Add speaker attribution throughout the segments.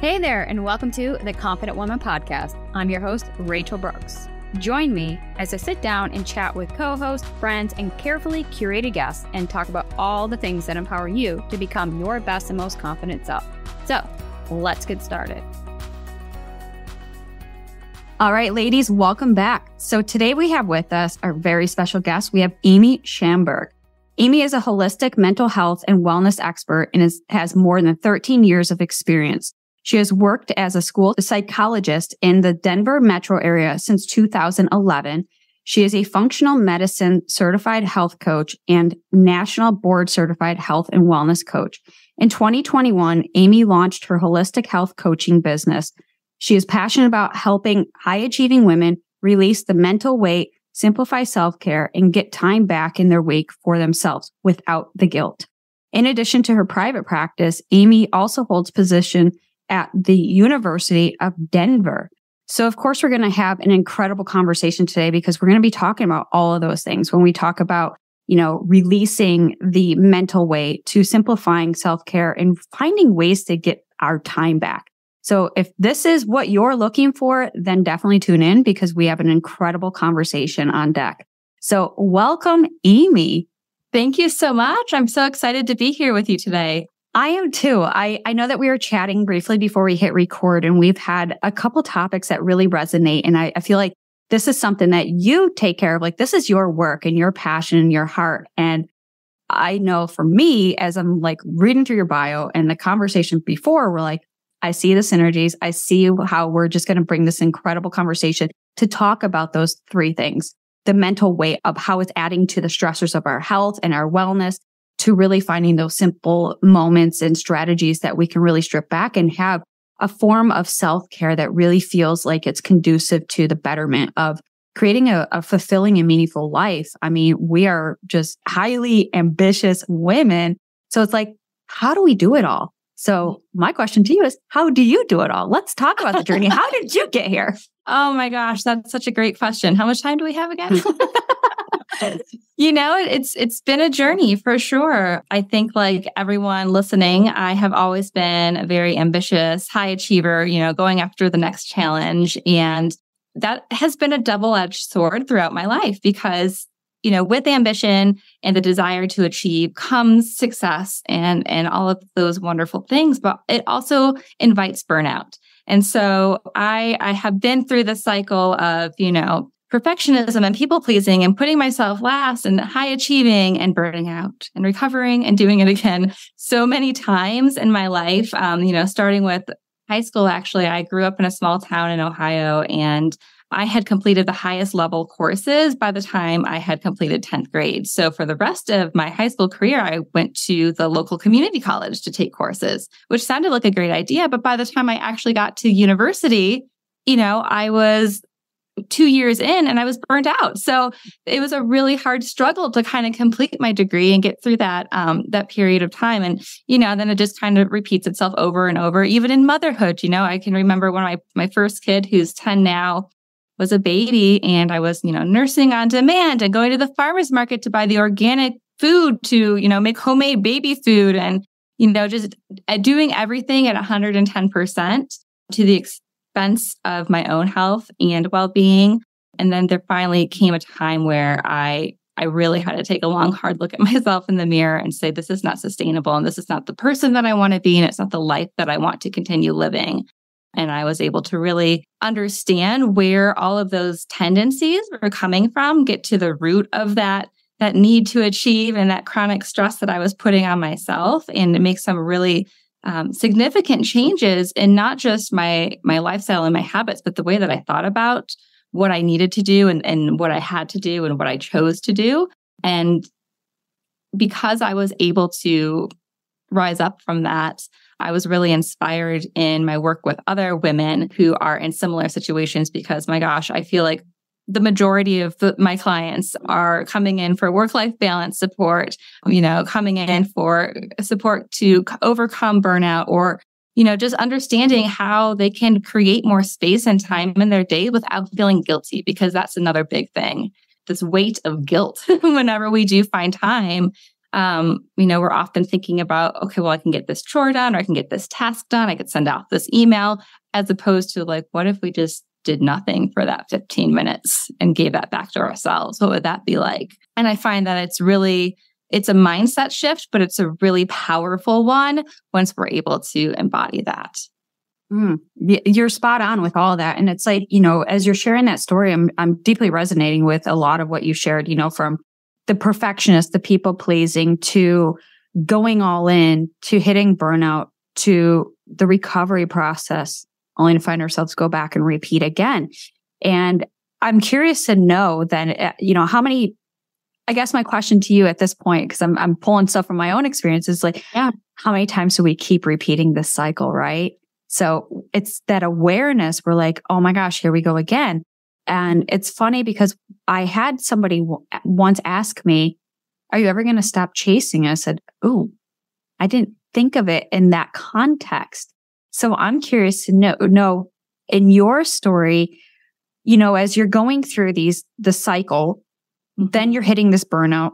Speaker 1: Hey there, and welcome to the Confident Woman Podcast. I'm your host, Rachel Brooks. Join me as I sit down and chat with co hosts, friends, and carefully curated guests and talk about all the things that empower you to become your best and most confident self. So let's get started. All right, ladies, welcome back. So today we have with us our very special guest. We have Amy Schamberg. Amy is a holistic mental health and wellness expert and is, has more than 13 years of experience. She has worked as a school psychologist in the Denver metro area since 2011. She is a functional medicine certified health coach and national board certified health and wellness coach. In 2021, Amy launched her holistic health coaching business. She is passionate about helping high achieving women release the mental weight, simplify self care, and get time back in their week for themselves without the guilt. In addition to her private practice, Amy also holds position at the University of Denver. So, of course, we're going to have an incredible conversation today because we're going to be talking about all of those things when we talk about, you know, releasing the mental weight to simplifying self care and finding ways to get our time back. So, if this is what you're looking for, then definitely tune in because we have an incredible conversation on deck. So, welcome, Amy.
Speaker 2: Thank you so much. I'm so excited to be here with you today.
Speaker 1: I am too. I, I know that we were chatting briefly before we hit record, and we've had a couple topics that really resonate. And I, I feel like this is something that you take care of. Like, this is your work and your passion and your heart. And I know for me, as I'm like reading through your bio and the conversation before, we're like, I see the synergies. I see how we're just going to bring this incredible conversation to talk about those three things the mental weight of how it's adding to the stressors of our health and our wellness, to really finding those simple moments and strategies that we can really strip back and have a form of self care that really feels like it's conducive to the betterment of creating a, a, fulfilling and meaningful life. I mean, we are just highly ambitious women. So it's like, how do we do it all? So my question to you is, how do you do it all? Let's talk about the journey. How did
Speaker 2: you get here? Oh my gosh, that's such a great question. How much time do we have again? you know, it's it's been a journey for sure. I think like everyone listening, I have always been a very ambitious, high achiever, you know, going after the next challenge and that has been a double-edged sword throughout my life because you know, with ambition and the desire to achieve comes success and and all of those wonderful things, but it also invites burnout. And so I I have been through the cycle of, you know, perfectionism and people pleasing and putting myself last and high achieving and burning out and recovering and doing it again so many times in my life. Um, you know, starting with high school, actually, I grew up in a small town in Ohio and I had completed the highest level courses by the time I had completed 10th grade. So for the rest of my high school career, I went to the local community college to take courses, which sounded like a great idea. But by the time I actually got to university, you know, I was two years in and I was burned out. So it was a really hard struggle to kind of complete my degree and get through that um, that period of time. And you know, then it just kind of repeats itself over and over. Even in motherhood, you know, I can remember when my my first kid, who's ten now, was a baby and I was, you know, nursing on demand and going to the farmer's market to buy the organic food to, you know, make homemade baby food and, you know, just uh, doing everything at 110% to the expense of my own health and well being. And then there finally came a time where I, I really had to take a long, hard look at myself in the mirror and say, this is not sustainable. And this is not the person that I want to be. And it's not the life that I want to continue living. And I was able to really understand where all of those tendencies were coming from, get to the root of that that need to achieve and that chronic stress that I was putting on myself and make some really um, significant changes in not just my my lifestyle and my habits, but the way that I thought about what I needed to do and, and what I had to do and what I chose to do. And because I was able to rise up from that, I was really inspired in my work with other women who are in similar situations because, my gosh, I feel like the majority of the, my clients are coming in for work life balance support, you know, coming in for support to overcome burnout or, you know, just understanding how they can create more space and time in their day without feeling guilty, because that's another big thing this weight of guilt whenever we do find time um, you know, we're often thinking about, okay, well, I can get this chore done or I can get this task done. I could send out this email as opposed to like, what if we just did nothing for that 15 minutes and gave that back to ourselves? What would that be like? And I find that it's really, it's a mindset shift, but it's a really powerful one once we're able to embody that.
Speaker 1: Mm, you're spot on with all that. And it's like, you know, as you're sharing that story, I'm, I'm deeply resonating with a lot of what you shared, you know, from the perfectionist, the people pleasing to going all in to hitting burnout to the recovery process, only to find ourselves go back and repeat again. And I'm curious to know then, uh, you know, how many, I guess my question to you at this point, because I'm, I'm pulling stuff from my own experience, is like, yeah, how many times do we keep repeating this cycle? Right. So it's that awareness. We're like, oh my gosh, here we go again. And it's funny because I had somebody w- once ask me, are you ever going to stop chasing? I said, Oh, I didn't think of it in that context. So I'm curious to know, know in your story, you know, as you're going through these, the cycle, mm-hmm. then you're hitting this burnout,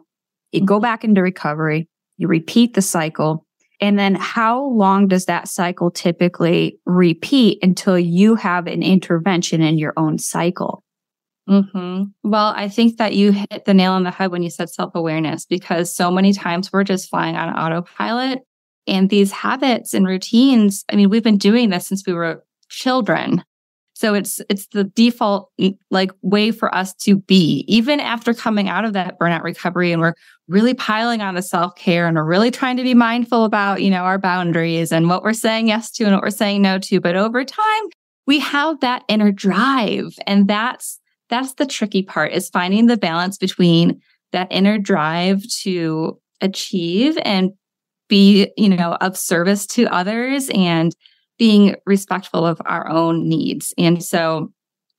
Speaker 1: you go mm-hmm. back into recovery, you repeat the cycle. And then how long does that cycle typically repeat until you have an intervention in your own cycle?
Speaker 2: Mm-hmm. Well, I think that you hit the nail on the head when you said self awareness, because so many times we're just flying on autopilot. And these habits and routines, I mean, we've been doing this since we were children. So it's it's the default mm, like way for us to be, even after coming out of that burnout recovery, and we're really piling on the self care, and we're really trying to be mindful about you know our boundaries and what we're saying yes to and what we're saying no to. But over time, we have that inner drive, and that's that's the tricky part is finding the balance between that inner drive to achieve and be, you know, of service to others and being respectful of our own needs. And so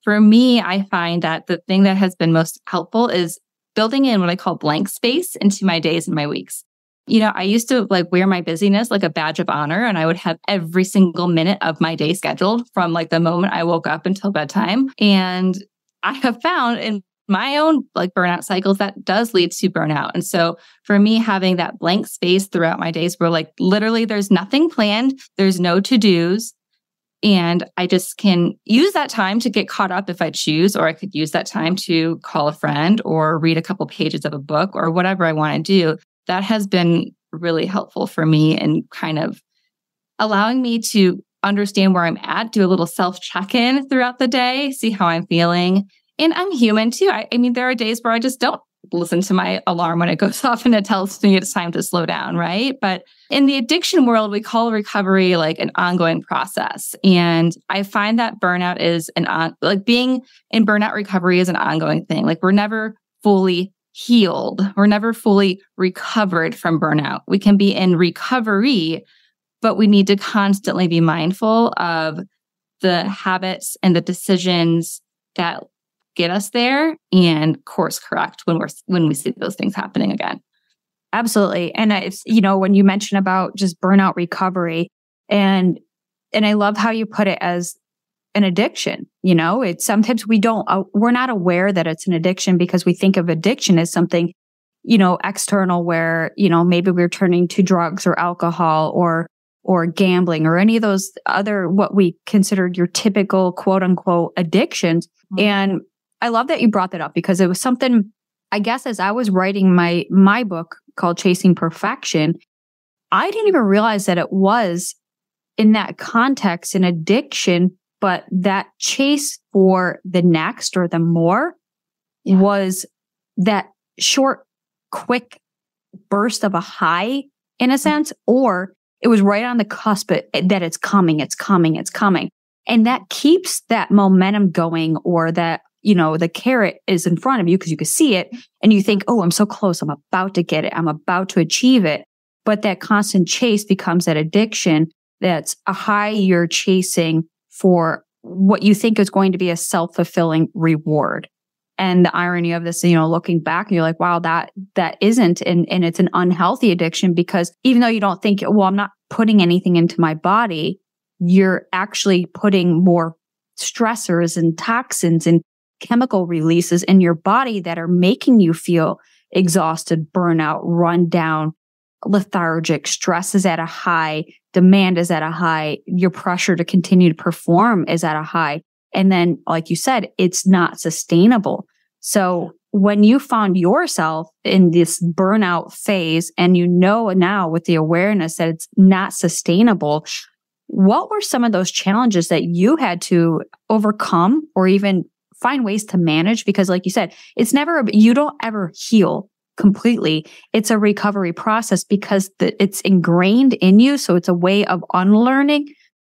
Speaker 2: for me, I find that the thing that has been most helpful is building in what I call blank space into my days and my weeks. You know, I used to like wear my busyness like a badge of honor, and I would have every single minute of my day scheduled from like the moment I woke up until bedtime. And I have found in my own like burnout cycles that does lead to burnout. And so for me, having that blank space throughout my days where like literally there's nothing planned, there's no to dos. And I just can use that time to get caught up if I choose, or I could use that time to call a friend or read a couple pages of a book or whatever I want to do. That has been really helpful for me and kind of allowing me to understand where I'm at, do a little self check in throughout the day, see how I'm feeling. And I'm human too. I, I mean, there are days where I just don't listen to my alarm when it goes off and it tells me it's time to slow down, right? But in the addiction world, we call recovery like an ongoing process. And I find that burnout is an on, like being in burnout recovery is an ongoing thing. Like we're never fully healed, we're never fully recovered from burnout. We can be in recovery but we need to constantly be mindful of the habits and the decisions that get us there and course correct when we're when we see those things happening again
Speaker 1: absolutely and it's you know when you mention about just burnout recovery and and i love how you put it as an addiction you know it's sometimes we don't uh, we're not aware that it's an addiction because we think of addiction as something you know external where you know maybe we're turning to drugs or alcohol or or gambling or any of those other what we considered your typical quote unquote addictions. Mm-hmm. And I love that you brought that up because it was something I guess as I was writing my my book called Chasing Perfection, I didn't even realize that it was in that context an addiction, but that chase for the next or the more yeah. was that short, quick burst of a high in a mm-hmm. sense, or it was right on the cusp of, that it's coming, it's coming, it's coming. And that keeps that momentum going or that, you know, the carrot is in front of you because you can see it and you think, oh, I'm so close. I'm about to get it. I'm about to achieve it. But that constant chase becomes that addiction that's a high you're chasing for what you think is going to be a self fulfilling reward and the irony of this, you know, looking back, you're like, wow, that that isn't, and and it's an unhealthy addiction because even though you don't think, well, I'm not putting anything into my body, you're actually putting more stressors and toxins and chemical releases in your body that are making you feel exhausted, burnout, run down, lethargic, stress is at a high, demand is at a high, your pressure to continue to perform is at a high. And then, like you said, it's not sustainable. So when you found yourself in this burnout phase and you know now with the awareness that it's not sustainable, what were some of those challenges that you had to overcome or even find ways to manage? Because like you said, it's never, you don't ever heal completely. It's a recovery process because it's ingrained in you. So it's a way of unlearning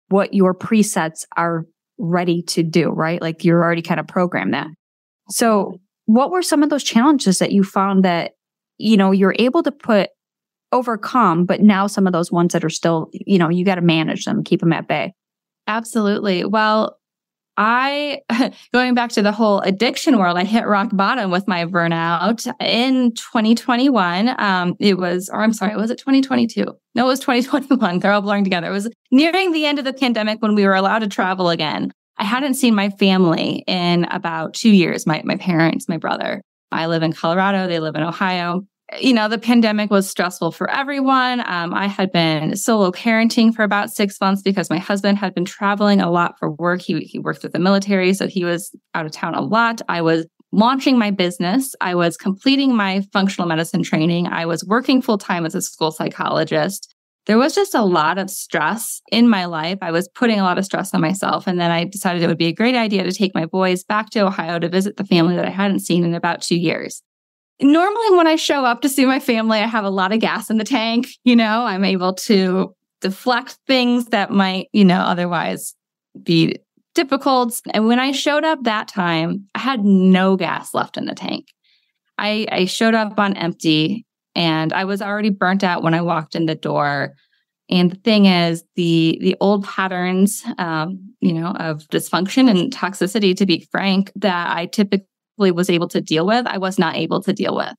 Speaker 1: what your presets are ready to do, right? Like you're already kind of programmed that. So what were some of those challenges that you found that, you know, you're able to put overcome, but now some of those ones that are still, you know, you got to manage them, keep them at bay.
Speaker 2: Absolutely. Well, I, going back to the whole addiction world, I hit rock bottom with my burnout in 2021. Um, it was, or I'm sorry, was it 2022? No, it was 2021. They're all blurring together. It was nearing the end of the pandemic when we were allowed to travel again. I hadn't seen my family in about two years, my, my parents, my brother. I live in Colorado. They live in Ohio you know, the pandemic was stressful for everyone. Um, I had been solo parenting for about six months because my husband had been traveling a lot for work. He, he worked with the military, so he was out of town a lot. I was launching my business. I was completing my functional medicine training. I was working full time as a school psychologist. There was just a lot of stress in my life. I was putting a lot of stress on myself. And then I decided it would be a great idea to take my boys back to Ohio to visit the family that I hadn't seen in about two years normally when I show up to see my family, I have a lot of gas in the tank. You know, I'm able to deflect things that might, you know, otherwise be difficult. And when I showed up that time, I had no gas left in the tank. I, I showed up on empty and I was already burnt out when I walked in the door. And the thing is, the the old patterns, um, you know, of dysfunction and toxicity, to be frank, that I typically thankfully was able to deal with, I was not able to deal with.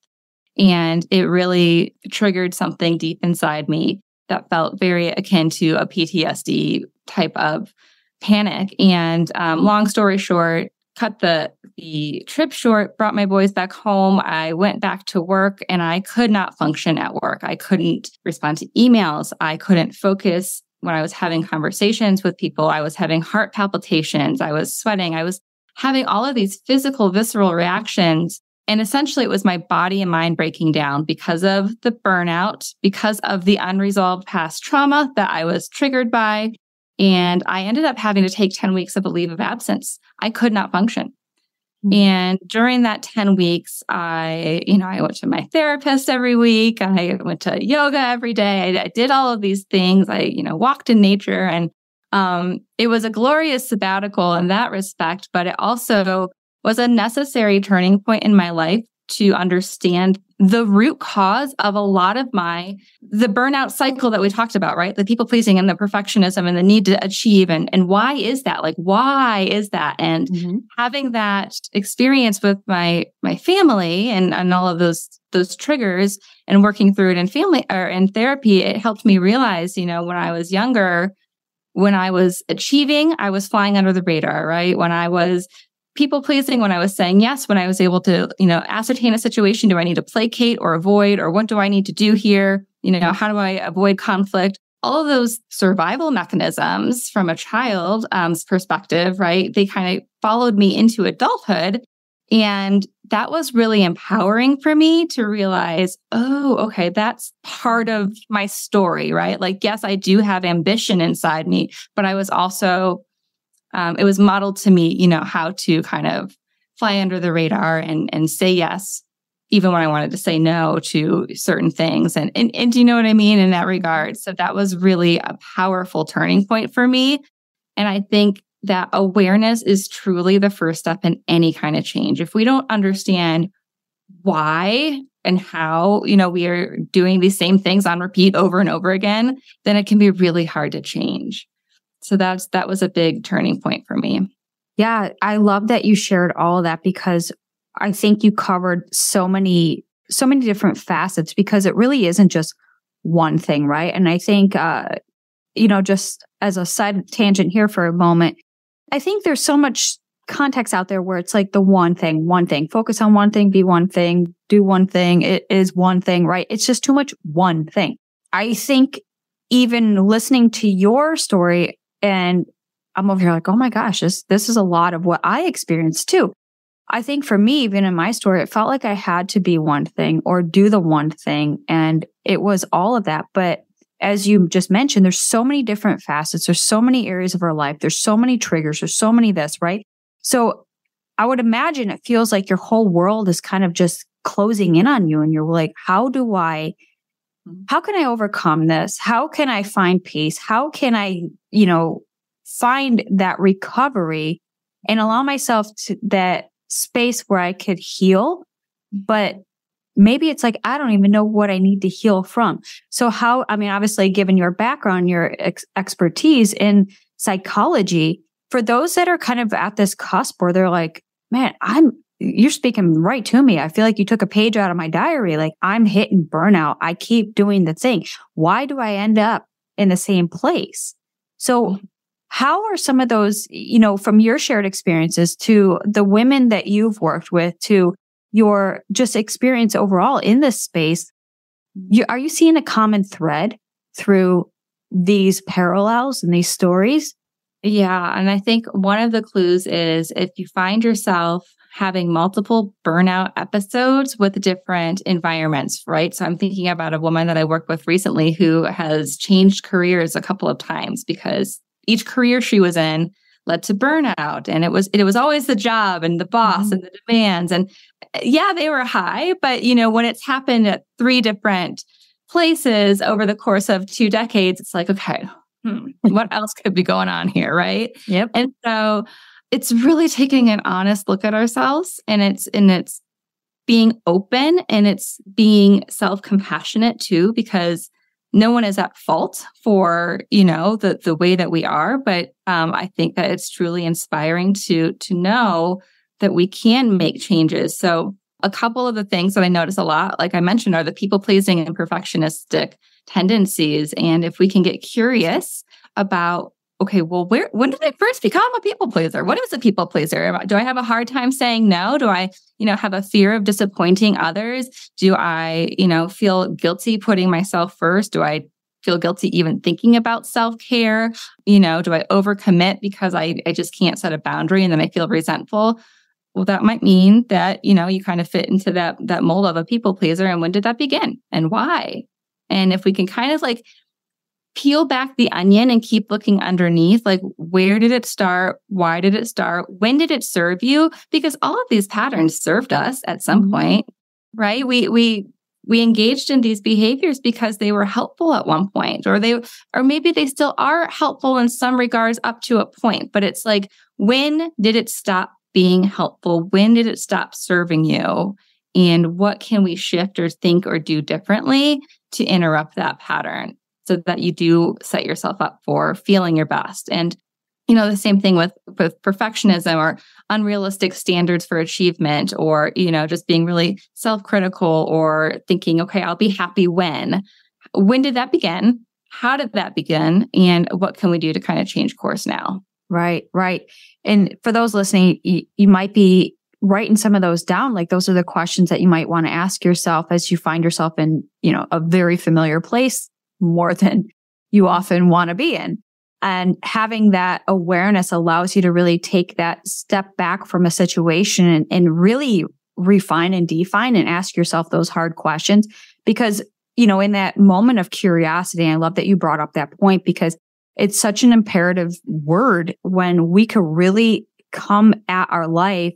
Speaker 2: And it really triggered something deep inside me that felt very akin to a PTSD type of panic. And um, long story short, cut the the trip short, brought my boys back home. I went back to work and I could not function at work. I couldn't respond to emails. I couldn't focus when I was having conversations with people. I was having heart palpitations. I was sweating. I was having all of these physical, visceral reactions. And essentially, it was my body and mind breaking down because of the burnout, because of the unresolved past trauma that I was triggered by. And I ended up having to take 10 weeks of a leave of absence. I could not function. Hmm. And during that 10 weeks, I, you know, I went to my therapist every week. I went to yoga every day. I, I did all of these things. I, you know, walked in nature and um, it was a glorious sabbatical in that respect, but it also was a necessary turning point in my life to understand the root cause of a lot of my the burnout cycle that we talked about right the people pleasing and the perfectionism and the need to achieve and and why is that like why is that and mm-hmm. having that experience with my my family and and all of those those triggers and working through it in family or in therapy it helped me realize you know when i was younger when I was achieving, I was flying under the radar, right? When I was people pleasing, when I was saying yes, when I was able to, you know, ascertain a situation, do I need to placate or avoid, or what do I need to do here? You know, how do I avoid conflict? All of those survival mechanisms from a child's um, perspective, right? They kind of followed me into adulthood. And that was really empowering for me to realize, oh, okay, that's part of my story, right? Like, yes, I do have ambition inside me, but I was also, um, it was modeled to me, you know, how to kind of fly under the radar and and say yes, even when I wanted to say no to certain things. And and, and do you know what I mean in that regard? So that was really a powerful turning point for me. And I think that awareness is truly the first step in any kind of change. If we don't understand why and how, you know, we are doing these same things on repeat over and over again, then it can be really hard to change. So that's that was a big turning point for me. Yeah,
Speaker 1: I love that
Speaker 2: you shared all that because I think you covered so many
Speaker 1: so many different facets because it really isn't just one thing, right? And I think uh you know, just as a side tangent here for a moment, I think there's so much context out there where it's like the one thing, one thing, focus on one thing, be one thing, do one thing. It is one thing, right? It's just too much one thing. I think even listening to your story and I'm over here like, oh my gosh, this, this is a lot of what I experienced too. I think for me, even in my story, it felt like I had to be one thing or do the one thing. And it was all of that. But as you just mentioned, there's so many different facets. There's so many areas of our life. There's so many triggers. There's so many this, right? So I would imagine it feels like your whole world is kind of just closing in on you. And you're like, how do I, mm-hmm. how can I overcome this? How can I find peace? How can I, you know, find that recovery and allow myself to that space where I could heal, but maybe it's like, I don't even know what I need to heal from. So how, I mean, obviously given your background, your ex- expertise in psychology, for those that are kind of at this cusp where they're like, man, I'm, you're speaking right to me. I feel like you took a page out of my diary. Like I'm hitting burnout. I keep doing the thing. Why do I end up in the same place? So mm-hmm. how are some of those, you know, from your shared experiences to the women that you've worked with to your just experience overall in this space, you, are you seeing a common thread through these parallels and these stories?
Speaker 2: Yeah. And I think one of the clues is if you find yourself having multiple burnout episodes with different environments, right? So I'm thinking about a woman that I worked with recently who has changed careers a couple of times because each career she was in led to burnout and it was it was always the job and the boss mm-hmm. and the demands and eh, yeah they were high but you know when it's happened at three different places over the course of two decades it's like okay hmm, what else could be going on here right yep and so it's really taking an honest look at ourselves and it's and it's being open and it's being self-compassionate too because no one is at fault for you know the the way that we are but um, i think that it's truly inspiring to to know that we can make changes so a couple of the things that i notice a lot like i mentioned are the people pleasing and perfectionistic tendencies and if we can get curious about okay, well, where when did I first become a people pleaser? What is a people pleaser? Do I have a hard time saying no? Do I, you know, have a fear of disappointing others? Do I, you know, feel guilty putting myself first? Do I feel guilty even thinking about self-care? You know, do I overcommit because I, I just can't set a boundary and then I feel resentful? Well, that might mean that, you know, you kind of fit into that that mold of a people pleaser. And when did that begin? And why? And if we can kind of like peel back the onion and keep looking underneath like where did it start why did it start when did it serve you because all of these patterns served us at some mm-hmm. point right we we we engaged in these behaviors because they were helpful at one point or they or maybe they still are helpful in some regards up to a point but it's like when did it stop being helpful when did it stop serving you and what can we shift or think or do differently to interrupt that pattern so that you do set yourself up for feeling your best. And you know the same thing with with perfectionism or unrealistic standards for achievement or you know just being really self-critical or thinking okay i'll be happy when when did that begin how did that begin and what can we do to kind of change course now right right and for those
Speaker 1: listening you, you might be writing some of those down like those are the questions that you might want to ask yourself as you find yourself in you know a very familiar place more than you often want to be in. And having that awareness allows you to really take that step back from a situation and, and really refine and define and ask yourself those hard questions. Because, you know, in that moment of curiosity, I love that you brought up that point because it's such an imperative word when we could really come at our life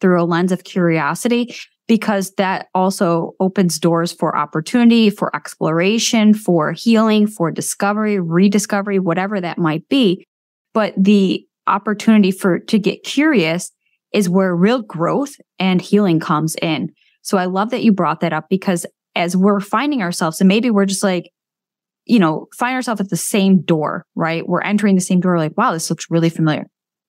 Speaker 1: through a lens of curiosity because that also opens doors for opportunity, for exploration, for healing, for discovery, rediscovery, whatever that might be. But the opportunity for to get curious is where real growth and healing comes in. So I love that you brought that up because as we're finding ourselves and maybe we're just like, you know, find ourselves at the same door, right? We're entering the same door, like, wow, this looks really familiar.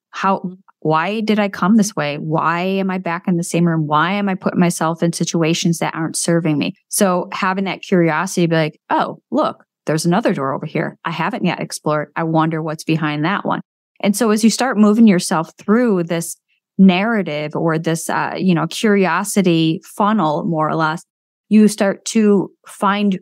Speaker 1: How, mm-hmm why did I come this way? Why am I back in the same room? Why am I putting myself in situations that aren't serving me? So having that curiosity, be like, oh, look, there's another door over here. I haven't yet explored. I wonder what's behind that one. And so as you start moving yourself through this narrative or this, uh, you know, curiosity funnel, more or less, you start to find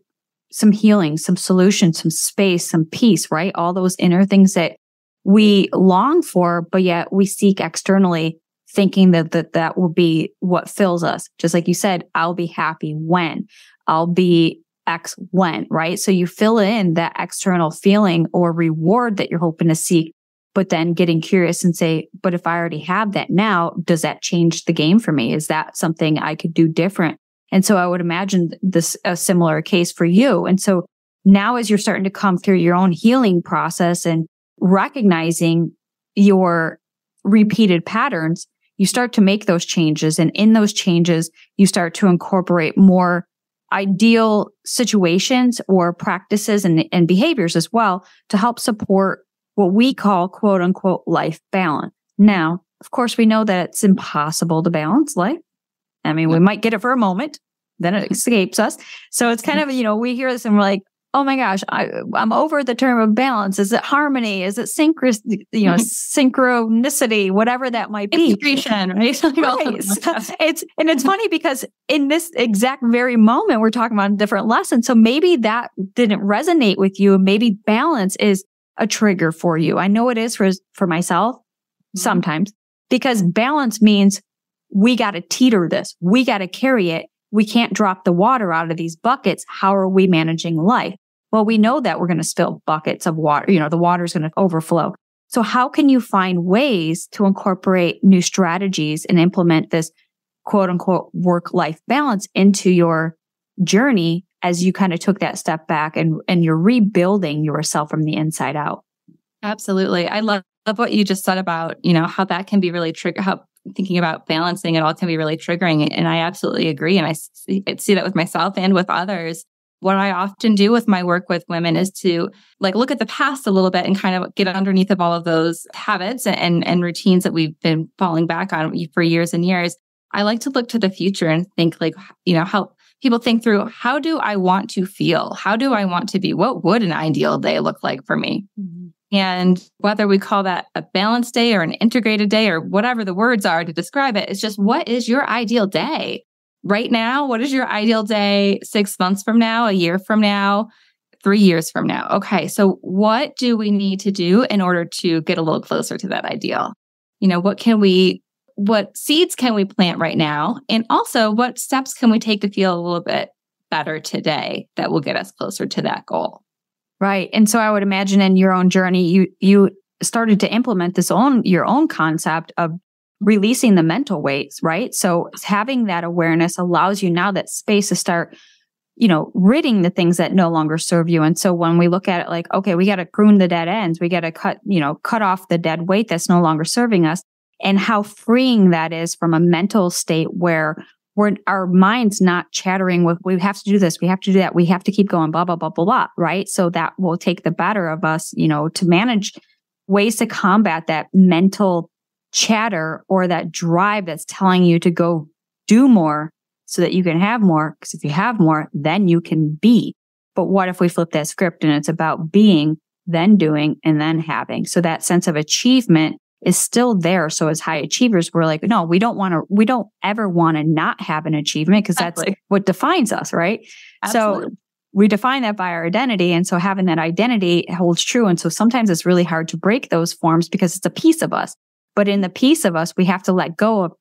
Speaker 1: some healing, some solution, some space, some peace, right? All those inner things that we long for, but yet we seek externally thinking that, that that will be what fills us. Just like you said, I'll be happy when I'll be X when, right? So you fill in that external feeling or reward that you're hoping to seek, but then getting curious and say, but if I already have that now, does that change the game for me? Is that something I could do different? And so I would imagine this a similar case for you. And so now as you're starting to come through your own healing process and recognizing your repeated patterns, you start to make those changes. And in those changes, you start to incorporate more ideal situations or practices and, and behaviors as well to help support what we call quote unquote life balance. Now, of course, we know that it's impossible to balance life. I mean, we might get it for a moment, then it escapes us. So it's kind of, you know, we hear this and we're like, oh my gosh, I, am over the term of balance. Is it harmony? Is it synchro, you know, mm-hmm. synchronicity, whatever that might be? Integration, right? right. it's, and it's funny because in this exact very moment, we're talking about a different lesson. So maybe that didn't resonate with you. maybe balance is a trigger for you. I know it is for, for myself mm-hmm. sometimes because balance means we got to teeter this. We got to carry it we can't drop the water out of these buckets. How are we managing life? Well, we know that we're going to spill buckets of water, you know, the water is going to overflow. So how can you find ways to incorporate new strategies and implement this quote unquote work life balance into your journey as you kind of took that step back and, and you're rebuilding yourself from the
Speaker 2: inside out? Absolutely. I love, love what you just said about, you know, how that can be really trigger, how thinking about balancing it all can be really triggering. And I absolutely agree. And I see, I see that with myself and with others what I often do with my work with women is to like look at the past a little bit and kind of get underneath of all of those habits and and routines that we've been falling back on for years and years. I like to look to the future and think like you know help people think through how do I want to feel? How do I want to be? What would an ideal day look like for me? Mm-hmm. And whether we call that a balanced day or an integrated day or whatever the words are to describe it, it's just what is your ideal day? right now? What is your ideal day six months from now, a year from now, three years from now? Okay, so what do we need to do in order to get a little closer to that ideal? You know, what can we, what seeds can we plant right now? And also, what steps can we take to feel a little bit better today that will get us closer to that goal?
Speaker 1: Right. And so I would imagine in your own journey, you, you, started to implement this own your own concept of releasing the mental weights, right? So having that awareness allows you now that space to start, you know, ridding the things that no longer serve you. And so when we look at it like, okay, we got to prune the dead ends, we got to cut, you know, cut off the dead weight that's no longer serving us and how freeing that is from a mental state where we're, our mind's not chattering with, we have to do this, we have to do that, we have to keep going, blah, blah, blah, blah, blah, right? So that will take the better of us, you know, to manage ways to combat that mental chatter or that drive that's telling you to go do more so that you can have more. Because if you have more, then you can be. But what if we flip that script and it's about being, then doing, and then having? So that sense of achievement is still there. So as high achievers, we're like, no, we don't want to, we don't ever want to not have an achievement because that's Absolutely. what defines us, right? Absolutely. So we define that by our identity. And so having that identity holds true. And so sometimes it's really hard to break those forms because it's a piece of us. But in the piece of us, we have to let go of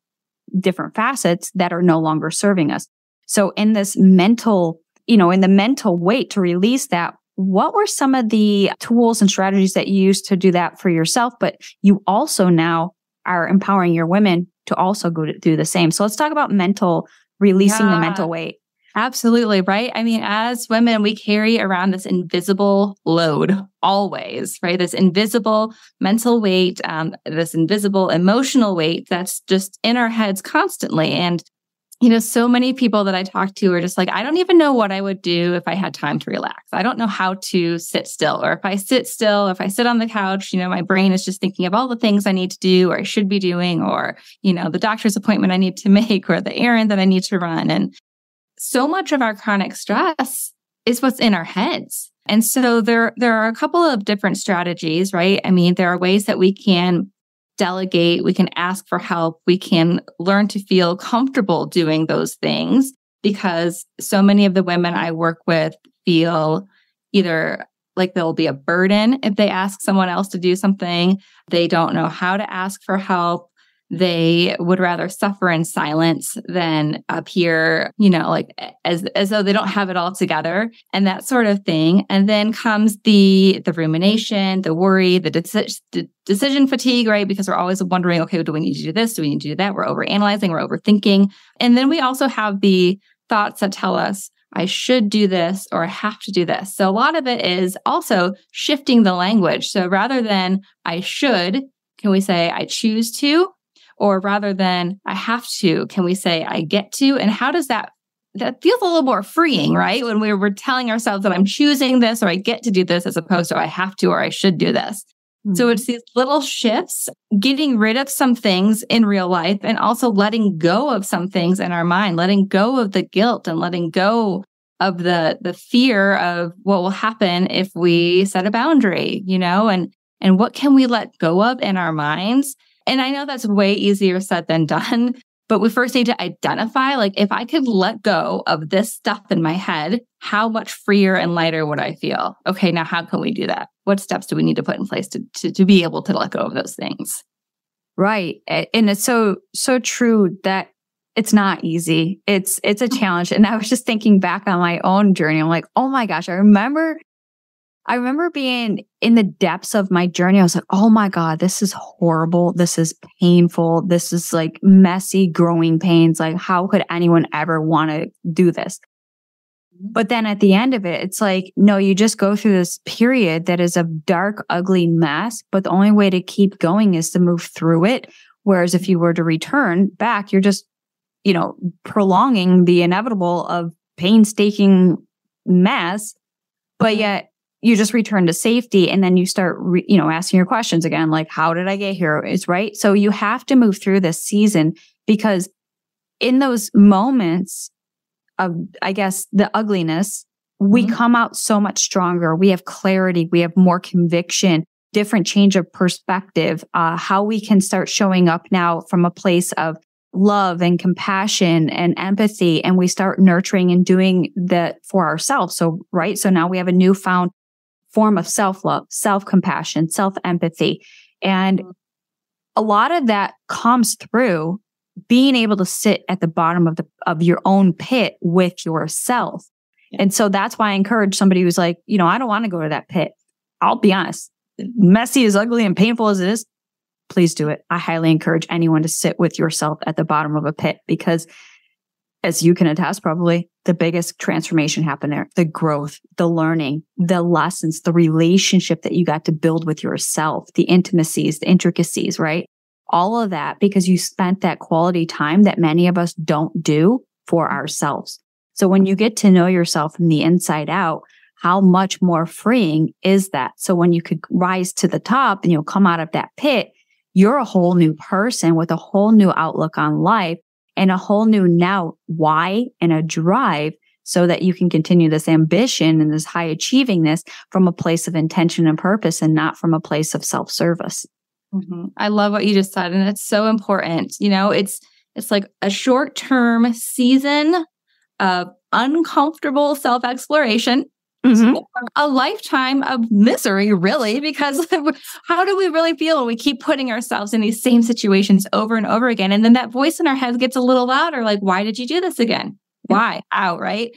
Speaker 1: different facets that are no longer serving us. So in this mental, you know, in the mental weight to release that, what were some of the tools and strategies that you used to do that for yourself? But you also now are empowering your women to also go to do the same. So let's talk about mental releasing yeah. the mental weight.
Speaker 2: Absolutely, right? I mean, as women, we carry around this invisible load always, right? This invisible mental weight, um, this invisible emotional weight that's just in our heads constantly. And, you know, so many people that I talk to are just like, I don't even know what I would do if I had time to relax. I don't know how to sit still. Or if I sit still, if I sit on the couch, you know, my brain is just thinking of all the things I need to do or I should be doing, or, you know, the doctor's appointment I need to make or the errand that I need to run. And, so much of our chronic stress is what's in our heads. And so there there are a couple of different strategies, right? I mean, there are ways that we can delegate, we can ask for help, we can learn to feel comfortable doing those things because so many of the women I work with feel either like there'll be a burden if they ask someone else to do something, they don't know how to ask for help, they would rather suffer in silence than appear, you know, like as as though they don't have it all together and that sort of thing. And then comes the the rumination, the worry, the, deci- decision fatigue, right? Because we're always wondering, okay, well, do we need to do this? Do we need to do that? We're overanalyzing, we're overthinking. And then we also have the thoughts that tell us, I should do this or I have to do this. So a lot of it is also shifting the language. So rather than I should, can we say I choose to or rather than I have to, can we say I get to? And how does that that feels a little more freeing, right? When we are telling ourselves that I'm choosing this or I get to do this as opposed to I have to or I should do this. Mm-hmm. So it's these little shifts, getting rid of some things in real life and also letting go of some things in our mind, letting go of the guilt and letting go of the the fear of what will happen if we set a boundary, you know, and and what can we let go of in our minds and I know that's way easier said than done, but we first need to identify like, if I could let go of this stuff in my head, how much freer and lighter would I feel? Okay, now how can we do that? What steps do we need to put in place to, to, to be able to let go of those things? Right. And it's
Speaker 1: so, so true that it's not easy. It's it's a mm-hmm. challenge. And I was just thinking back on my own journey. I'm like, oh my gosh, I remember I remember being in the depths of my journey. I was like, oh my God, this is horrible. This is painful. This is like messy growing pains. Like, how could anyone ever want to do this? But then at the end of it, it's like, no, you just go through this period that is a dark, ugly mess. But the only way to keep going is to move through it. Whereas if you were to return back, you're just, you know, prolonging the inevitable of painstaking mess. But mm-hmm. yet you just return to safety and then you start, re, you know, asking your questions again, like, how did I get here? Is right. So you have to move through this season because in those moments of, I guess, the ugliness, we mm-hmm. come out so much stronger. We have clarity. We have more conviction, different change of perspective, uh, how we can start showing up now from a place of love and compassion and empathy. And we start nurturing and doing that for ourselves. So, right. So now we have a newfound form of self love, self compassion, self empathy. And mm-hmm. a lot of that comes through being able to sit at the bottom of the, of your own pit with yourself. And so that's why I encourage somebody who's like, you know, I don't want to go to that pit. I'll be honest, messy as ugly and painful as it is, please do it. I highly encourage anyone to sit with yourself at the bottom of a pit because as you can attest, probably the biggest transformation happened there the growth, the learning, the lessons, the relationship that you got to build with yourself, the intimacies, the intricacies, right? All of that because you spent that quality time that many of us don't do for ourselves. So when you get to know yourself from the inside out, how much more freeing is that? So when you could rise to the top and you'll come out of that pit, you're a whole new person with a whole new outlook on life and a whole new now why and a drive so that you can continue this ambition and this high achievingness from a place of intention and purpose and not from a place of self service.
Speaker 2: Mm-hmm. I love what you just said. And it's so important. You know, it's, it's like a short term season of uncomfortable self exploration Mm-hmm. a lifetime of misery, really, because how do we really feel when we keep putting ourselves in these same situations over and over again? And then that voice in our head gets a little louder, like, why did you do this again? Why? How? Right.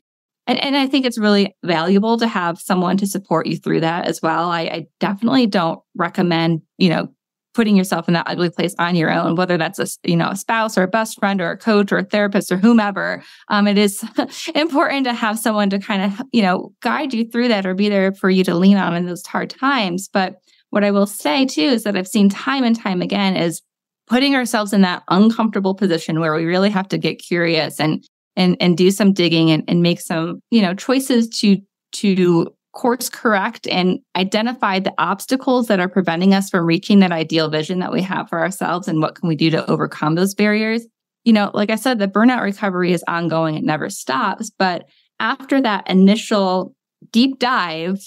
Speaker 2: And, and I think it's really valuable to have someone to support you through that as well. I, I definitely don't recommend, you know, putting yourself in that ugly place on your own, whether that's a you know a spouse or a best friend or a coach or a therapist or whomever. Um, it is important to have someone to kind of you know guide you through that or be there for you to lean on in those hard times. But what I will say too is that I've seen time and time again is putting ourselves in that uncomfortable position where we really have to get curious and and and do some digging and, and make some you know choices to to courts correct and identify the obstacles that are preventing us from reaching that ideal vision that we have for ourselves and what can we do to overcome those barriers. You know, like I said, the burnout recovery is ongoing, it never stops. But after that initial deep dive,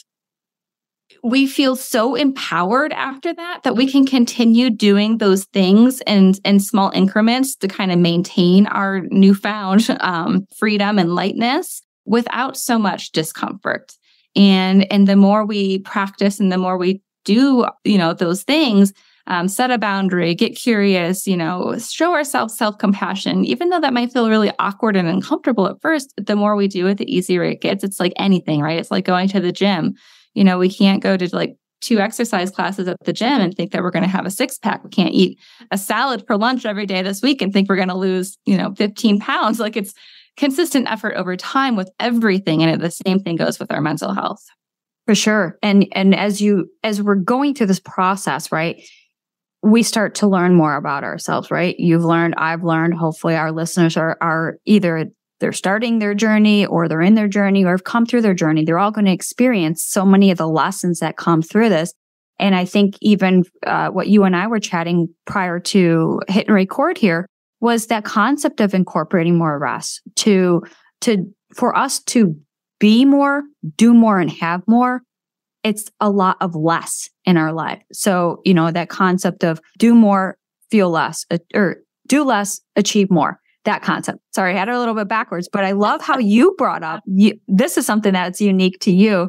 Speaker 2: we feel so empowered after that that we can continue doing those things and in, in small increments to kind of maintain our newfound um, freedom and lightness without so much discomfort and and the more we practice and the more we do you know those things um, set a boundary get curious you know show ourselves self-compassion even though that might feel really awkward and uncomfortable at first the more we do it the easier it gets it's like anything right it's like going to the gym you know we can't go to like two exercise classes at the gym and think that we're going to have a six pack. We can't eat a salad for lunch every day this week and think we're going to lose, you know, 15 pounds. Like it's consistent effort over time with everything. And the same thing goes with our mental health.
Speaker 1: For sure. And and as you as we're going through this process, right? We start to learn more about ourselves, right? You've learned, I've learned, hopefully our listeners are are either they're starting their journey or they're in their journey or have come through their journey. They're all going to experience so many of the lessons that come through this. And I think even uh, what you and I were chatting prior to hit and record here, was that concept of incorporating more rest to to for us to be more, do more and have more. It's a lot of less in our life. So, you know, that concept of do more, feel less, or do less, achieve more that concept. Sorry, I had it a little bit backwards, but I love how you brought up you, this is something that's unique to you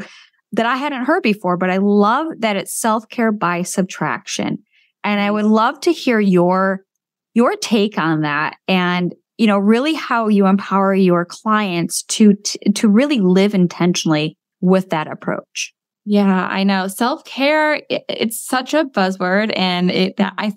Speaker 1: that I hadn't heard before, but I love that it's self care by subtraction. And I would love to hear your your take on that and you know really how you empower your clients to t- to really live intentionally with that approach
Speaker 2: yeah i know self-care it, it's such a buzzword and it i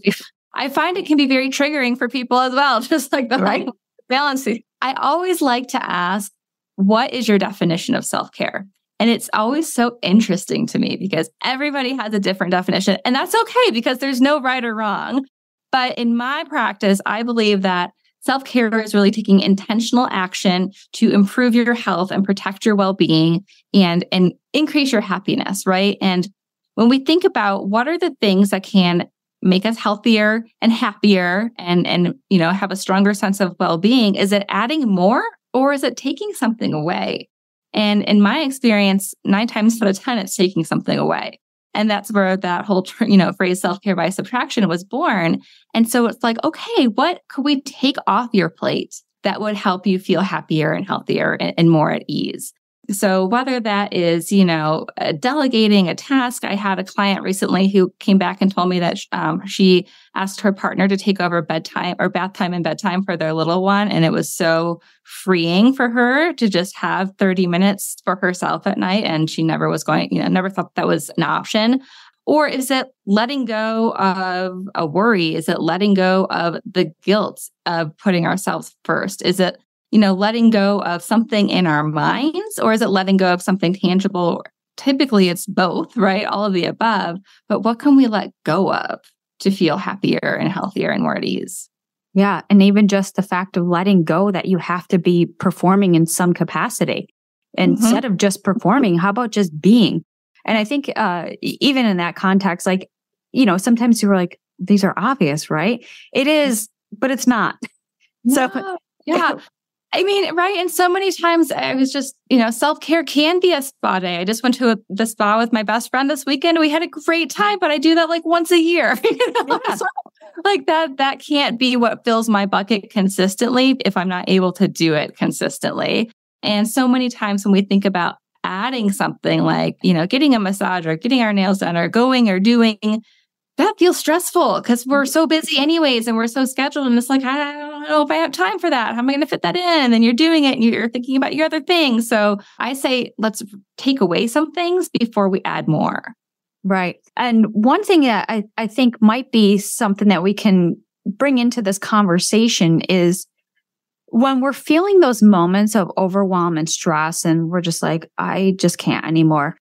Speaker 2: i find it can be very triggering for people as well just like the right. Like, balance i always like to ask what is your definition of self-care and it's always so interesting to me because everybody has a different definition and that's okay because there's no right or wrong but in my practice, I believe that self care is really taking intentional action to improve your health and protect your well being and, and increase your happiness, right? And when we think about what are the things that can make us healthier and happier and and you know have a stronger sense of well-being is it adding more or is it taking something away and in my experience 9 times out of 10 it's taking something away and that's where that whole, you know, phrase self care by subtraction was born. And so it's like, okay, what could we take off your plate that would help you feel happier and healthier and, and more at ease? So whether that is, you know, uh, delegating a task, I had a client recently who came back and told me that um, she asked her partner to take over bedtime or bath time and bedtime for their little one. And it was so freeing for her to just have 30 minutes for herself at night. And she never was going, you know, never thought that was an option. Or is it letting go of a worry? Is it letting go of the guilt of putting ourselves first? Is it you know, letting go of something in our minds, or is it letting go of something tangible? Typically, it's both, right? All of the above. But what can we let go of to feel happier and healthier and more at ease? Yeah. And even just the fact of letting go that you have to be performing in some capacity
Speaker 1: mm-hmm. instead of just performing, how about just being? And I think, uh, even in that context, like, you know, sometimes you're like, these are obvious, right? It is, but it's not. So, yeah.
Speaker 2: I mean, right. And so many times I was just, you know, self care can be a spa day. I just went to a, the spa with my best friend this weekend. We had a great time, but I do that like once a year. You know? yeah. so, like that, that can't be what fills my bucket consistently if I'm not able to do it consistently. And so many times when we think about adding something like, you know, getting a massage or getting our nails done or going or doing that feels stressful because we're mm-hmm. so busy anyways and we're so scheduled and it's like i don't know if i have time for that how am i going to fit that in and you're doing it and you're thinking about your other things so i say let's take away some things before we add more right
Speaker 1: and one thing that i, I think might be something that we can bring into this conversation is when we're feeling those moments of overwhelm and stress and we're just like i just can't anymore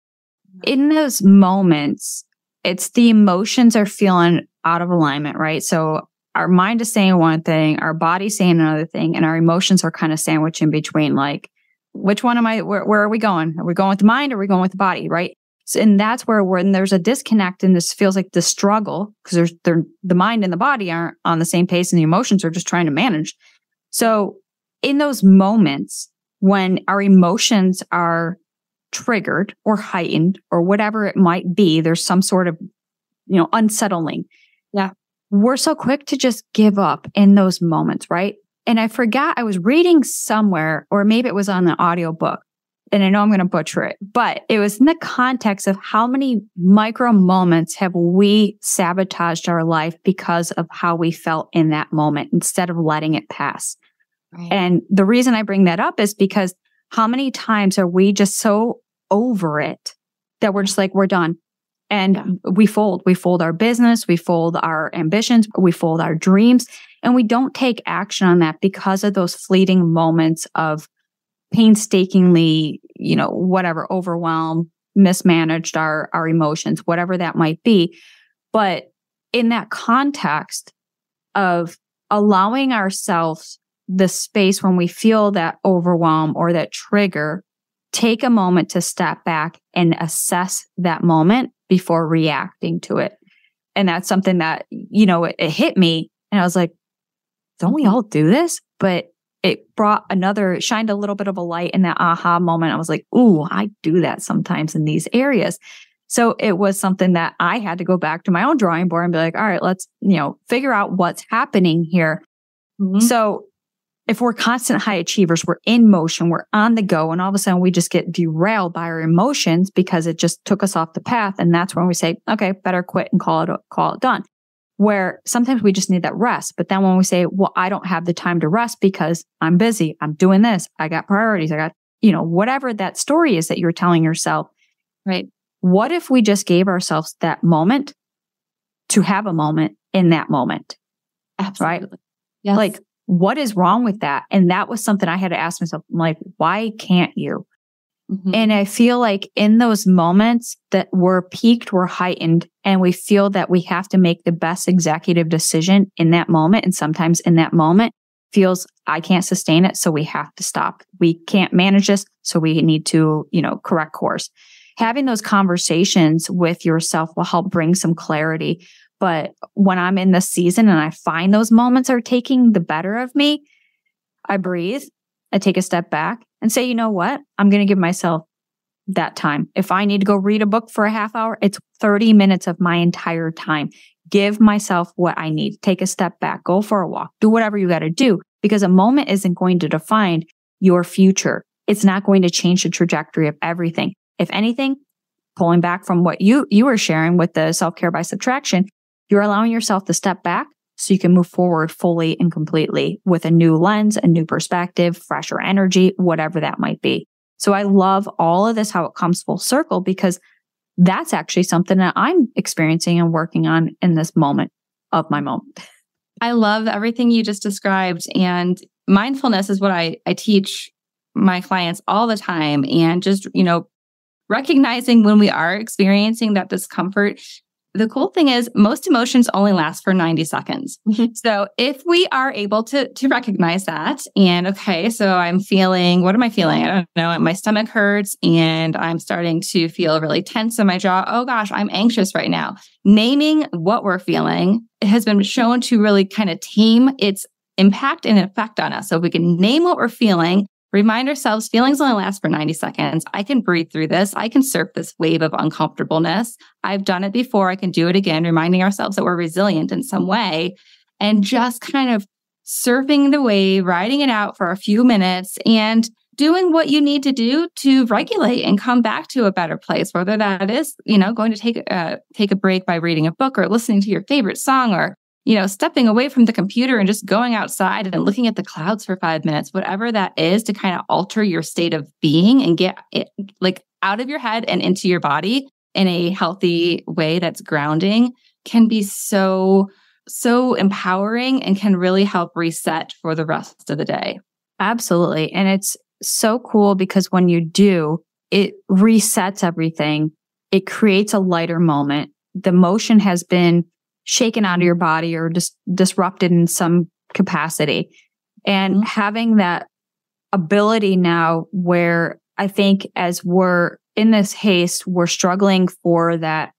Speaker 1: mm-hmm. in those moments it's the emotions are feeling out of alignment, right? So our mind is saying one thing, our body's saying another thing, and our emotions are kind of sandwiched in between. Like, which one am I? Where, where are we going? Are we going with the mind? Or are we going with the body? Right? So, and that's where when there's a disconnect, and this feels like the struggle because there's there, the mind and the body aren't on the same pace, and the emotions are just trying to manage. So, in those moments when our emotions are triggered or heightened or whatever it might be. There's some sort of, you know, unsettling. Yeah. We're so quick to just give up in those moments, right? And I forgot I was reading somewhere, or maybe it was on an audio book. And I know I'm going to butcher it, but it was in the context of how many micro moments have we sabotaged our life because of how we felt in that moment instead of letting it pass. Right. And the reason I bring that up is because how many times are we just so over it that we're just like, we're done? And yeah. we fold, we fold our business, we fold our ambitions, we fold our dreams, and we don't take action on that because of those fleeting moments of painstakingly, you know, whatever, overwhelm, mismanaged our, our emotions, whatever that might be. But in that context of allowing ourselves the space when we feel that overwhelm or that trigger, take a moment to step back and assess that moment before reacting to it. And that's something that, you know, it, it hit me and I was like, don't we all do this? But it brought another shined a little bit of a light in that aha moment. I was like, "Ooh, I do that sometimes in these areas." So it was something that I had to go back to my own drawing board and be like, "All right, let's, you know, figure out what's happening here." Mm-hmm. So if we're constant high achievers, we're in motion, we're on the go, and all of a sudden we just get derailed by our emotions because it just took us off the path. And that's when we say, okay, better quit and call it, call it done. Where sometimes we just need that rest. But then when we say, well, I don't have the time to rest because I'm busy, I'm doing this, I got priorities, I got, you know, whatever that story is that you're telling yourself, right? What if we just gave ourselves that moment to have a moment in that moment? Absolutely. Right? Yes. Like what is wrong with that? And that was something I had to ask myself, I'm like, why can't you? Mm-hmm. And I feel like in those moments that we're peaked, we're heightened, and we feel that we have to make the best executive decision in that moment. And sometimes in that moment feels I can't sustain it. So we have to stop. We can't manage this. So we need to, you know, correct course. Having those conversations with yourself will help bring some clarity. But when I'm in this season and I find those moments are taking the better of me, I breathe, I take a step back and say, you know what? I'm going to give myself that time. If I need to go read a book for a half hour, it's 30 minutes of my entire time. Give myself what I need. Take a step back, go for a walk, do whatever you got to do because a moment isn't going to define your future. It's not going to change the trajectory of everything. If anything, pulling back from what you you were sharing with the self-care by subtraction, you're allowing yourself to step back so you can move forward fully and completely with a new lens, a new perspective, fresher energy, whatever that might be. So I love all of this, how it comes full circle, because that's actually something that I'm experiencing and working on in this moment of my moment.
Speaker 2: I love everything you just described. And mindfulness is what I, I teach my clients all the time. And just, you know, recognizing when we are experiencing that discomfort the cool thing is most emotions only last for 90 seconds. Mm-hmm. So if we are able to to recognize that and okay, so I'm feeling what am I feeling? I don't know, my stomach hurts and I'm starting to feel really tense in my jaw. Oh gosh, I'm anxious right now. Naming what we're feeling has been shown to really kind of tame its impact and effect on us. So if we can name what we're feeling, Remind ourselves feelings only last for 90 seconds. I can breathe through this. I can surf this wave of uncomfortableness. I've done it before. I can do it again, reminding ourselves that we're resilient in some way and just kind of surfing the wave, riding it out for a few minutes and doing what you need to do to regulate and come back to a better place whether that is you know going to take a, take a break by reading a book or listening to your favorite song or you know, stepping away from the computer and just going outside and looking at the clouds for five minutes, whatever that is to kind of alter your state of being and get it like out of your head and into your body in a healthy way that's grounding can be so, so empowering and can really help reset for the rest of the day. Absolutely. And it's so cool because when you
Speaker 1: do, it resets everything. It creates a lighter moment. The motion has been shaken out of your body or just dis- disrupted in some capacity. And mm-hmm. having that ability now where I think as we're in this haste, we're struggling for that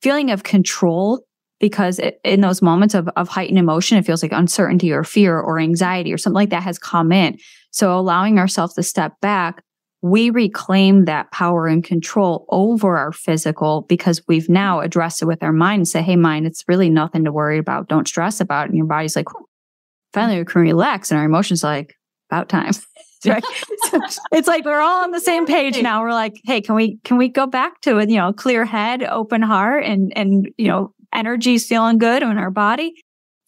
Speaker 1: feeling of control because it, in those moments of, of heightened emotion, it feels like uncertainty or fear or anxiety or something like that has come in. So allowing ourselves to step back we reclaim that power and control over our physical because we've now addressed it with our mind and say, Hey, mind, it's really nothing to worry about. Don't stress about it. And your body's like, finally we can relax. And our emotions like, about time. it's like we're all on the same page now. We're like, hey, can we can we go back to a you know, clear head, open heart and and you know, energy feeling good in our body.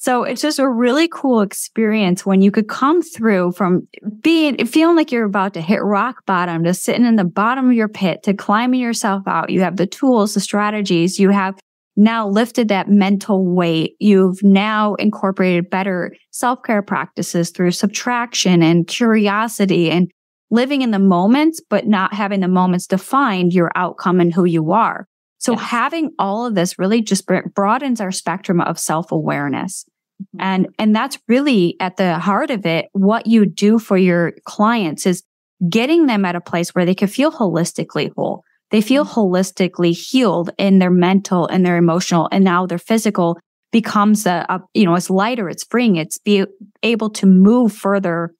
Speaker 1: So it's just a really cool experience when you could come through from being feeling like you're about to hit rock bottom to sitting in the bottom of your pit to climbing yourself out. You have the tools, the strategies, you have now lifted that mental weight. You've now incorporated better self care practices through subtraction and curiosity and living in the moments, but not having the moments find your outcome and who you are. So yes. having all of this really just broadens our spectrum of self awareness. Mm-hmm. And, and that's really at the heart of it. What you do for your clients is getting them at a place where they can feel holistically whole. They feel mm-hmm. holistically healed in their mental and their emotional and now their physical becomes a, a, you know it's lighter it's freeing it's be able to move further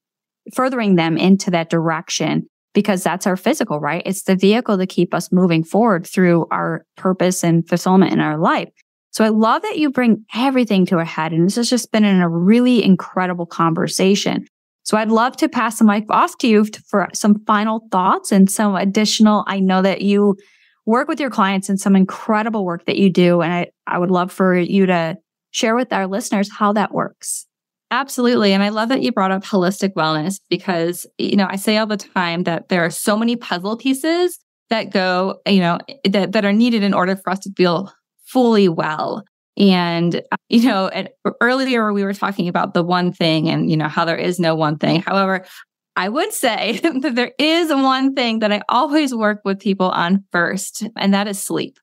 Speaker 1: furthering them into that direction because that's our physical right it's the vehicle to keep us moving forward through our purpose and fulfillment in our life so I love that you bring everything to a head. And this has just been a really incredible conversation. So I'd love to pass the mic off to you for some final thoughts and some additional. I know that you work with your clients and some incredible work that you do. And I, I would love for you to share with our listeners how that works.
Speaker 2: Absolutely. And I love that you brought up holistic wellness because, you know, I say all the time that there are so many puzzle pieces that go, you know, that, that are needed in order for us to feel fully well. And, uh, you know, And earlier we were talking about the one thing and, you know, how there is no one thing. However, I would say that there is one thing that I always work with people on first, and that is sleep.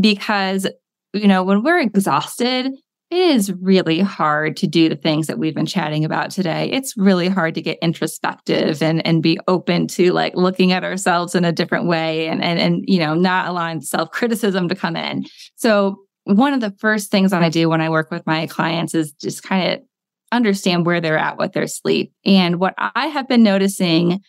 Speaker 2: Because, you know, when we're exhausted, it is really hard to do the things that we've been chatting about today. It's really hard to get introspective and, and be open to like looking at ourselves in a different way and, and, and, you know, not allowing self criticism to come in. So one of the first things that I do when I work with my clients is just kind of understand where they're at with their sleep. And what I have been noticing,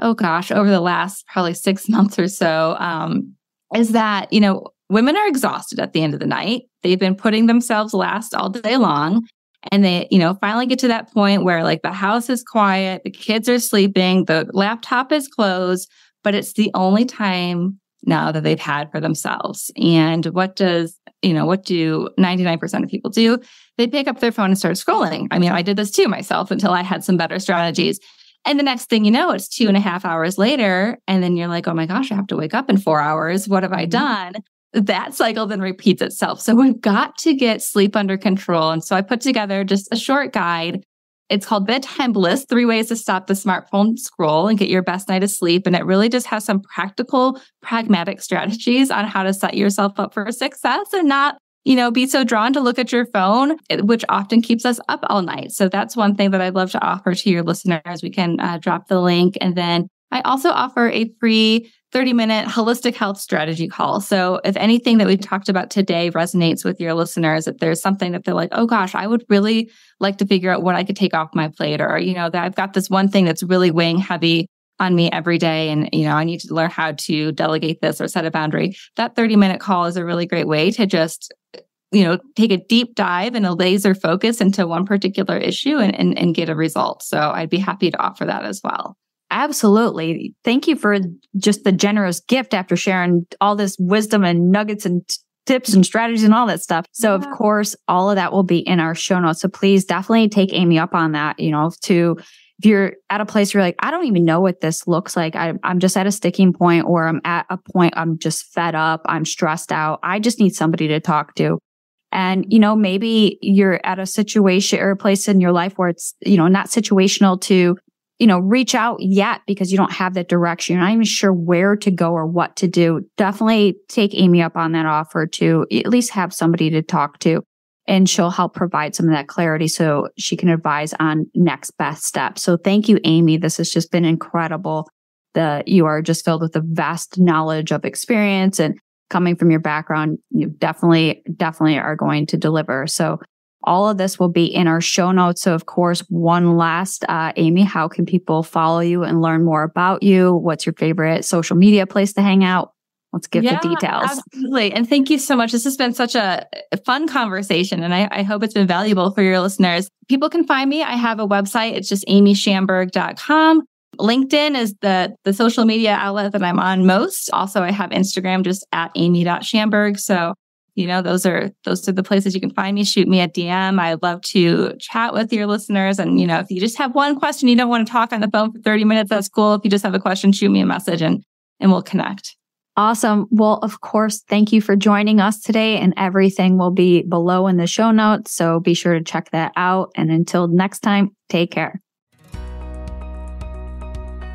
Speaker 2: oh gosh, over the last probably six months or so, um, is that, you know, women are exhausted at the end of the night. They've been putting themselves last all day long. And they, you know, finally get to that point where like the house is quiet, the kids are sleeping, the laptop is closed, but it's the only time now that they've had for themselves. And what does, you know, what do 99% of people do? They pick up their phone and start scrolling. I mean, I did this too myself until I had some better strategies. And the next thing you know, it's two and a half hours later. And then you're like, oh my gosh, I have to wake up in four hours. What have I mm-hmm. done? that cycle then repeats itself. So we've got to get sleep under control. And so I put together just a short guide. It's called Bedtime Bliss Three Ways to Stop the Smartphone Scroll and Get Your Best Night of Sleep. And it really just has some practical, pragmatic strategies on how to set yourself up for success and not you know, be so drawn to look at your phone, which often keeps us up all night. So that's one thing that I'd love to offer to your listeners. We can uh, drop the link. And then I also offer a free 30 minute holistic health strategy call. So, if anything that we talked about today resonates with your listeners, if there's something that they're like, oh gosh, I would really like to figure out what I could take off my plate, or, you know, that I've got this one thing that's really weighing heavy on me every day, and, you know, I need to learn how to delegate this or set a boundary, that 30 minute call is a really great way to just you know take a deep dive and a laser focus into one particular issue and, and, and get a result so i'd be happy to offer that as well Absolutely. Thank you for
Speaker 1: just the generous gift after sharing all this wisdom and nuggets and t- tips and strategies and all that stuff. So yeah. of course, all of that will be in our show notes. So please definitely take Amy up on that, you know, to if you're at a place where you're like, I don't even know what this looks like. I, am just at a sticking point or I'm at a point I'm just fed up. I'm stressed out. I just need somebody to talk to. And, you know, maybe you're at a situation or a place in your life where it's, you know, not situational to you know, reach out yet because you don't have that direction. You're not even sure where to go or what to do. Definitely take Amy up on that offer to at least have somebody to talk to and she'll help provide some of that clarity so she can advise on next best steps. So thank you, Amy. This has just been incredible. That you are just filled with a vast knowledge of experience and coming from your background, you definitely, definitely are going to deliver. So all of this will be in our show notes. So, of course, one last, uh, Amy, how can people follow you and learn more about you? What's your favorite social media place to hang out? Let's give yeah, the details.
Speaker 2: Absolutely. And thank you so much. This has been such a fun conversation, and I, I, hope it's been valuable for your listeners. People can find me. I have a website, it's just amyshamberg.com. LinkedIn is the, the social media outlet that I'm on most. Also, I have Instagram just at amy.shamberg. So you know those are those are the places you can find me shoot me a dm i'd love to chat with your listeners and you know if you just have one question you don't want to talk on the phone for 30 minutes that's cool if you just have a question shoot me a message and and we'll connect
Speaker 1: awesome well of course thank you for joining us today and everything will be below in the show notes so be sure to check that out and until next time take care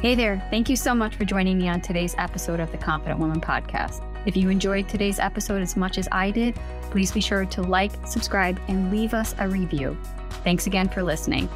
Speaker 1: hey there thank you so much for joining me on today's episode of the confident woman podcast if you enjoyed today's episode as much as I did, please be sure to like, subscribe, and leave us a review. Thanks again for listening.